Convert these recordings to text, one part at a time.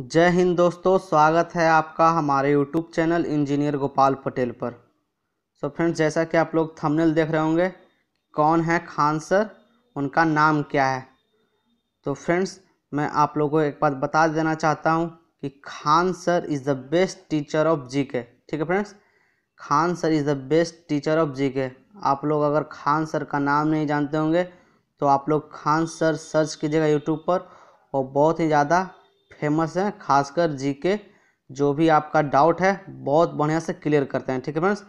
जय हिंद दोस्तों स्वागत है आपका हमारे YouTube channel engineer Gopal Patel पर सो so फ्रेंड्स जैसा कि आप लोग थंबनेल देख रहे होंगे कौन है खान सर उनका नाम क्या है तो फ्रेंड्स मैं आप लोगों को एक बात बता देना चाहता हूँ कि Khan sir is the best teacher of G K ठीक है friends Khan sir is the best teacher of G K आप लोग अगर खान सर का नाम नहीं जानते होंगे तो आप लोग खान सर सर्च कीजिएगा यूट्यूब पर और बहुत ही ज़्यादा फेमस हैं खासकर जी के जो भी आपका डाउट है बहुत बढ़िया से क्लियर करते हैं ठीक है फ्रेंड्स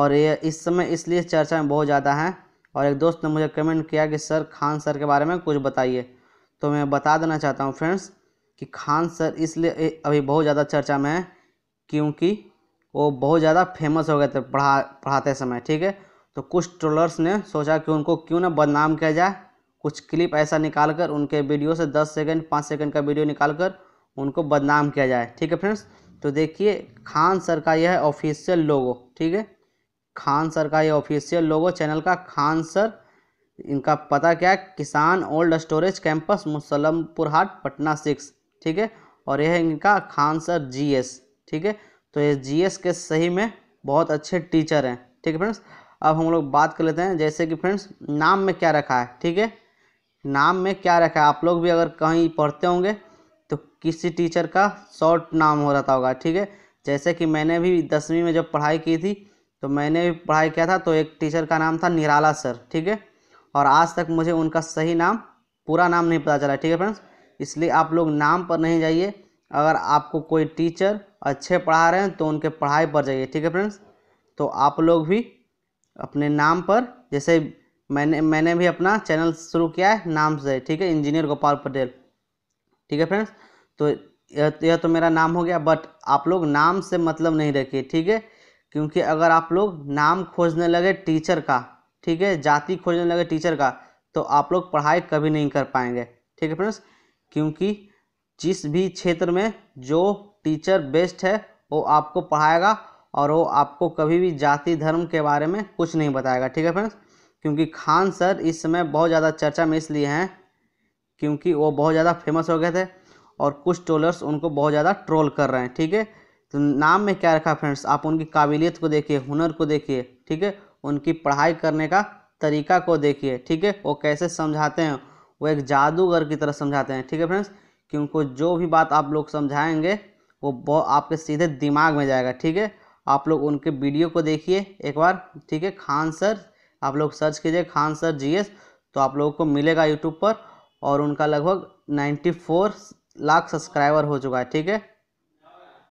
और ये इस समय इसलिए चर्चा में बहुत ज़्यादा हैं और एक दोस्त ने मुझे कमेंट किया कि सर खान सर के बारे में कुछ बताइए तो मैं बता देना चाहता हूँ फ्रेंड्स कि खान सर इसलिए अभी बहुत ज़्यादा चर्चा में है क्योंकि वो बहुत ज़्यादा फेमस हो गए थे पढ़ा पढ़ाते समय ठीक है तो कुछ ट्रोलर्स ने सोचा कि उनको क्यों ना बदनाम किया जाए कुछ क्लिप ऐसा निकाल कर उनके वीडियो से दस सेकेंड पाँच सेकेंड का वीडियो निकाल कर उनको बदनाम किया जाए ठीक है फ्रेंड्स तो देखिए खान सर का यह ऑफिशियल लोगो ठीक है खान सर का यह ऑफिशियल लोगो चैनल का खान सर इनका पता क्या है किसान old storage campus Musalampur Haat Patna six ठीक है और यह इनका खान सर जीएस ठीक है तो ये जीएस के सही में बहुत अच्छे टीचर हैं ठीक है फ्रेंड्स अब हम लोग बात कर लेते हैं जैसे कि फ्रेंड्स नाम में क्या रखा है ठीक है नाम में क्या रखा है आप लोग भी अगर कहीं पढ़ते होंगे तो किसी टीचर का शॉर्ट नाम हो रहा होगा ठीक है जैसे कि मैंने भी दसवीं में जब पढ़ाई की थी तो मैंने भी पढ़ाई किया था तो एक टीचर का नाम था निराला सर ठीक है और आज तक मुझे उनका सही नाम पूरा नाम नहीं पता चला ठीक है फ्रेंड्स इसलिए आप लोग नाम पर नहीं जाइए अगर आपको कोई टीचर अच्छे पढ़ा रहे हैं तो उनके पढ़ाई पर जाइए ठीक है फ्रेंड्स तो आप लोग भी अपने नाम पर जैसे मैंने मैंने भी अपना चैनल शुरू किया है नाम से ठीक है इंजीनियर गोपाल पटेल ठीक है फ्रेंड्स तो यह तो मेरा नाम हो गया बट आप लोग नाम से मतलब नहीं रखिए ठीक है क्योंकि अगर आप लोग नाम खोजने लगे टीचर का ठीक है जाति खोजने लगे टीचर का तो आप लोग पढ़ाई कभी नहीं कर पाएंगे ठीक है फ्रेंड्स क्योंकि जिस भी क्षेत्र में जो टीचर बेस्ट है वो आपको पढ़ाएगा और वो आपको कभी भी जाति धर्म के बारे में कुछ नहीं बताएगा ठीक है फ्रेंड्स क्योंकि खान सर इस समय बहुत ज़्यादा चर्चा में इसलिए हैं क्योंकि वो बहुत ज़्यादा फेमस हो गए थे और कुछ ट्रोलर्स उनको बहुत ज़्यादा ट्रोल कर रहे हैं ठीक है तो नाम में क्या रखा फ्रेंड्स आप उनकी काबिलियत को देखिए हुनर को देखिए ठीक है उनकी पढ़ाई करने का तरीका को देखिए ठीक है वो कैसे समझाते हैं वो एक जादूगर की तरह समझाते हैं ठीक है फ्रेंड्स क्योंकि जो भी बात आप लोग समझाएंगे वो बहुत आपके सीधे दिमाग में जाएगा ठीक है आप लोग उनके वीडियो को देखिए एक बार ठीक है खान सर आप लोग सर्च कीजिए खान सर जीएस तो आप लोगों को मिलेगा यूट्यूब पर और उनका लगभग 94 लाख सब्सक्राइबर हो चुका है ठीक है